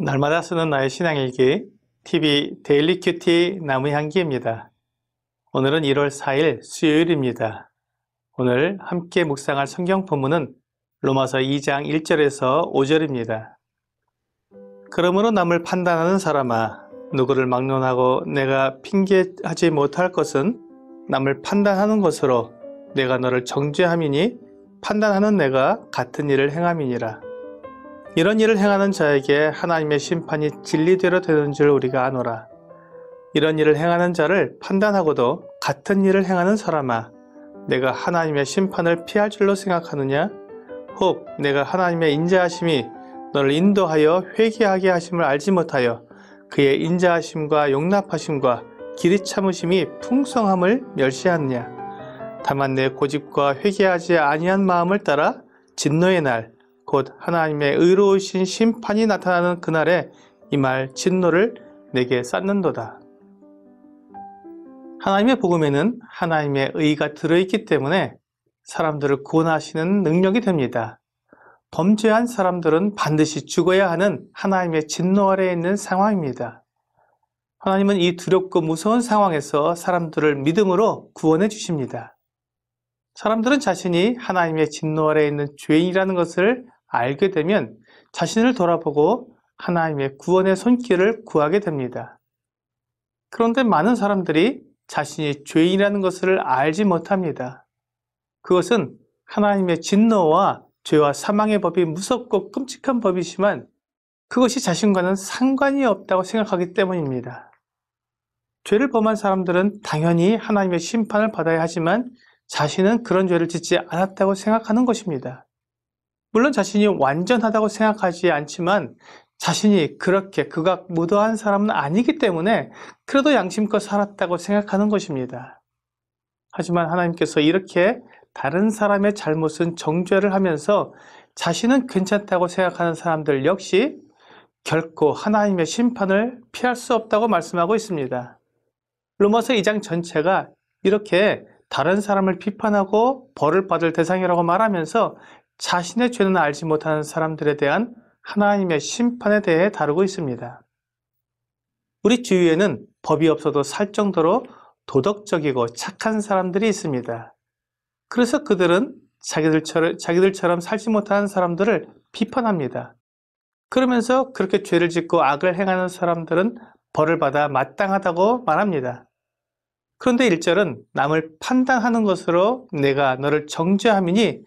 날마다 쓰는 나의 신앙일기 TV 데일리 큐티 나무향기입니다. 오늘은 1월 4일 수요일입니다. 오늘 함께 묵상할 성경 본문은 로마서 2장 1절에서 5절입니다. 그러므로 남을 판단하는 사람아 누구를 막론하고 내가 핑계하지 못할 것은 남을 판단하는 것으로 내가 너를 정죄함이니 판단하는 내가 같은 일을 행함이니라. 이런 일을 행하는 자에게 하나님의 심판이 진리대로 되는 줄 우리가 아노라. 이런 일을 행하는 자를 판단하고도 같은 일을 행하는 사람아, 내가 하나님의 심판을 피할 줄로 생각하느냐? 혹 내가 하나님의 인자하심이 너를 인도하여 회개하게 하심을 알지 못하여 그의 인자하심과 용납하심과 길이 참으심이 풍성함을 멸시하느냐? 다만 내 고집과 회개하지 아니한 마음을 따라 진노의 날곧 하나님의 의로우신 심판이 나타나는 그날에 이 말 진노를 내게 쌓는도다. 하나님의 복음에는 하나님의 의가 들어있기 때문에 사람들을 구원하시는 능력이 됩니다. 범죄한 사람들은 반드시 죽어야 하는 하나님의 진노 아래에 있는 상황입니다. 하나님은 이 두렵고 무서운 상황에서 사람들을 믿음으로 구원해 주십니다. 사람들은 자신이 하나님의 진노 아래에 있는 죄인이라는 것을 알게 되면 자신을 돌아보고 하나님의 구원의 손길을 구하게 됩니다. 그런데 많은 사람들이 자신이 죄인이라는 것을 알지 못합니다. 그것은 하나님의 진노와 죄와 사망의 법이 무섭고 끔찍한 법이지만 그것이 자신과는 상관이 없다고 생각하기 때문입니다. 죄를 범한 사람들은 당연히 하나님의 심판을 받아야 하지만 자신은 그런 죄를 짓지 않았다고 생각하는 것입니다. 물론 자신이 완전하다고 생각하지 않지만 자신이 그렇게 극악 무도한 사람은 아니기 때문에 그래도 양심껏 살았다고 생각하는 것입니다. 하지만 하나님께서 이렇게 다른 사람의 잘못은 정죄를 하면서 자신은 괜찮다고 생각하는 사람들 역시 결코 하나님의 심판을 피할 수 없다고 말씀하고 있습니다. 로마서 2장 전체가 이렇게 다른 사람을 비판하고 벌을 받을 대상이라고 말하면서 자신의 죄는 알지 못하는 사람들에 대한 하나님의 심판에 대해 다루고 있습니다. 우리 주위에는 법이 없어도 살 정도로 도덕적이고 착한 사람들이 있습니다. 그래서 그들은 자기들처럼, 자기들처럼 살지 못하는 사람들을 비판합니다. 그러면서 그렇게 죄를 짓고 악을 행하는 사람들은 벌을 받아 마땅하다고 말합니다. 그런데 1절은 남을 판단하는 것으로 내가 너를 정죄함이니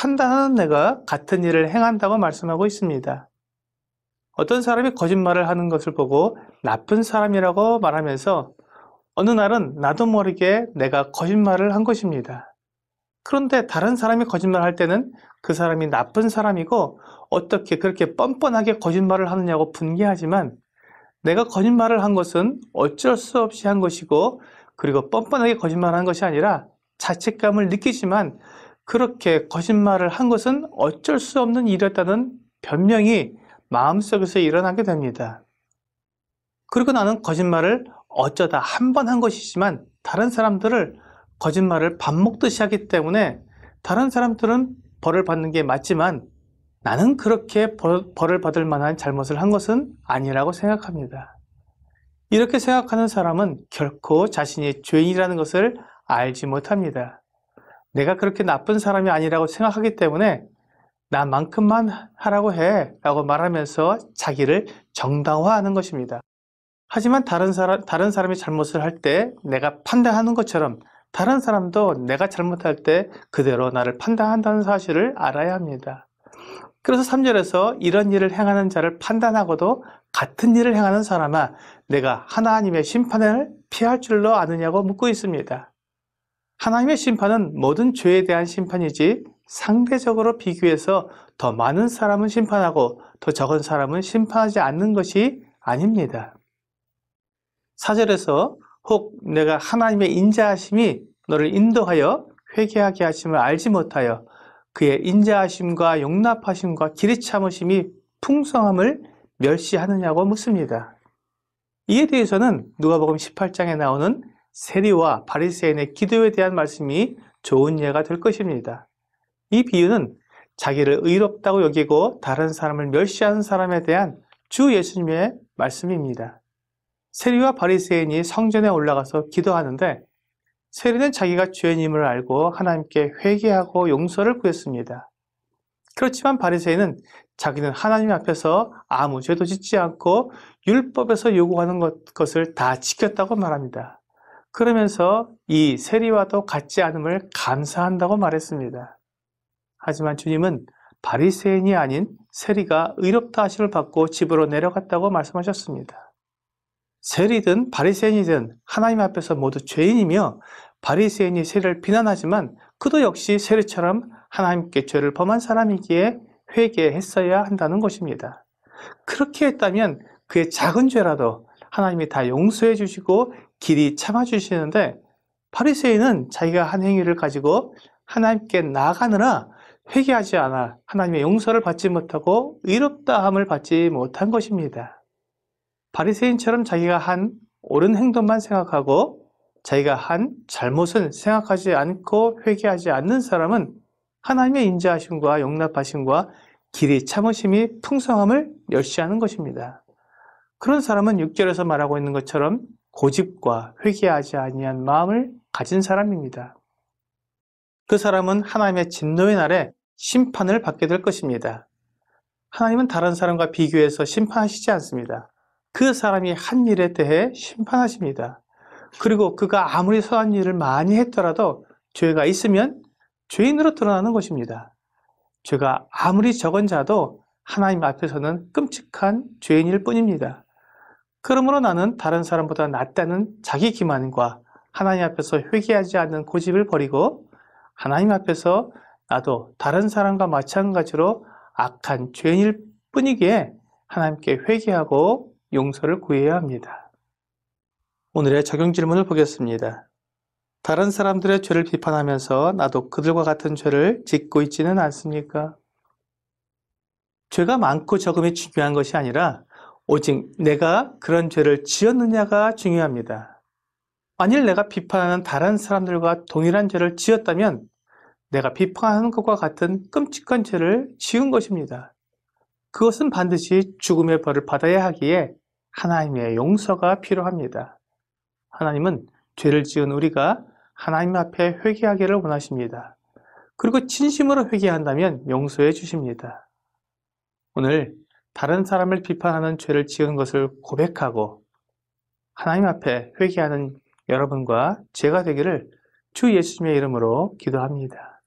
판단하는 내가 같은 일을 행한다고 말씀하고 있습니다. 어떤 사람이 거짓말을 하는 것을 보고 나쁜 사람이라고 말하면서 어느 날은 나도 모르게 내가 거짓말을 한 것입니다. 그런데 다른 사람이 거짓말할 때는 그 사람이 나쁜 사람이고 어떻게 그렇게 뻔뻔하게 거짓말을 하느냐고 분개하지만 내가 거짓말을 한 것은 어쩔 수 없이 한 것이고 그리고 뻔뻔하게 거짓말한 것이 아니라 자책감을 느끼지만 그렇게 거짓말을 한 것은 어쩔 수 없는 일이었다는 변명이 마음속에서 일어나게 됩니다. 그리고 나는 거짓말을 어쩌다 한 번 한 것이지만 다른 사람들을 거짓말을 밥 먹듯이 하기 때문에 다른 사람들은 벌을 받는 게 맞지만 나는 그렇게 벌, 을 받을 만한 잘못을 한 것은 아니라고 생각합니다. 이렇게 생각하는 사람은 결코 자신이 죄인이라는 것을 알지 못합니다. 내가 그렇게 나쁜 사람이 아니라고 생각하기 때문에 나만큼만 하라고 해 라고 말하면서 자기를 정당화하는 것입니다. 하지만 다른, 사람, 다른 사람이 잘못을 할 때 내가 판단하는 것처럼 다른 사람도 내가 잘못할 때 그대로 나를 판단한다는 사실을 알아야 합니다. 그래서 3절에서 이런 일을 행하는 자를 판단하고도 같은 일을 행하는 사람아 내가 하나님의 심판을 피할 줄로 아느냐고 묻고 있습니다. 하나님의 심판은 모든 죄에 대한 심판이지 상대적으로 비교해서 더 많은 사람은 심판하고 더 적은 사람은 심판하지 않는 것이 아닙니다. 사절에서 혹 내가 하나님의 인자하심이 너를 인도하여 회개하게 하심을 알지 못하여 그의 인자하심과 용납하심과 길이 참으심이 풍성함을 멸시하느냐고 묻습니다. 이에 대해서는 누가복음 18장에 나오는 세리와 바리새인의 기도에 대한 말씀이 좋은 예가 될 것입니다. 이 비유는 자기를 의롭다고 여기고 다른 사람을 멸시하는 사람에 대한 주 예수님의 말씀입니다. 세리와 바리새인이 성전에 올라가서 기도하는데 세리는 자기가 죄인임을 알고 하나님께 회개하고 용서를 구했습니다. 그렇지만 바리새인은 자기는 하나님 앞에서 아무 죄도 짓지 않고 율법에서 요구하는 것, 것을 다 지켰다고 말합니다. 그러면서 이 세리와도 같지 않음을 감사한다고 말했습니다. 하지만 주님은 바리새인이 아닌 세리가 의롭다 하심을 받고 집으로 내려갔다고 말씀하셨습니다. 세리든 바리새인이든 하나님 앞에서 모두 죄인이며 바리새인이 세리를 비난하지만 그도 역시 세리처럼 하나님께 죄를 범한 사람이기에 회개했어야 한다는 것입니다. 그렇게 했다면 그의 작은 죄라도 하나님이 다 용서해 주시고 길이 참아주시는데 파리새인은 자기가 한 행위를 가지고 하나님께 나아가느라 회개하지 않아 하나님의 용서를 받지 못하고 의롭다함을 받지 못한 것입니다. 바리새인처럼 자기가 한 옳은 행동만 생각하고 자기가 한 잘못은 생각하지 않고 회개하지 않는 사람은 하나님의 인자하심과 용납하심과 길이 참으심이 풍성함을 멸시하는 것입니다. 그런 사람은 6절에서 말하고 있는 것처럼 고집과 회개하지 아니한 마음을 가진 사람입니다. 그 사람은 하나님의 진노의 날에 심판을 받게 될 것입니다. 하나님은 다른 사람과 비교해서 심판하시지 않습니다. 그 사람이 한 일에 대해 심판하십니다. 그리고 그가 아무리 선한 일을 많이 했더라도 죄가 있으면 죄인으로 드러나는 것입니다. 죄가 아무리 적은 자도 하나님 앞에서는 끔찍한 죄인일 뿐입니다. 그러므로 나는 다른 사람보다 낫다는 자기 기만과 하나님 앞에서 회개하지 않는 고집을 버리고 하나님 앞에서 나도 다른 사람과 마찬가지로 악한 죄인일 뿐이기에 하나님께 회개하고 용서를 구해야 합니다. 오늘의 적용 질문을 보겠습니다. 다른 사람들의 죄를 비판하면서 나도 그들과 같은 죄를 짓고 있지는 않습니까? 죄가 많고 적음이 중요한 것이 아니라 오직 내가 그런 죄를 지었느냐가 중요합니다. 만일 내가 비판하는 다른 사람들과 동일한 죄를 지었다면 내가 비판하는 것과 같은 끔찍한 죄를 지은 것입니다. 그것은 반드시 죽음의 벌을 받아야 하기에 하나님의 용서가 필요합니다. 하나님은 죄를 지은 우리가 하나님 앞에 회개하기를 원하십니다. 그리고 진심으로 회개한다면 용서해 주십니다. 오늘 다른 사람을 비판하는 죄를 지은 것을 고백하고 하나님 앞에 회개하는 여러분과 제가 되기를 주 예수님의 이름으로 기도합니다.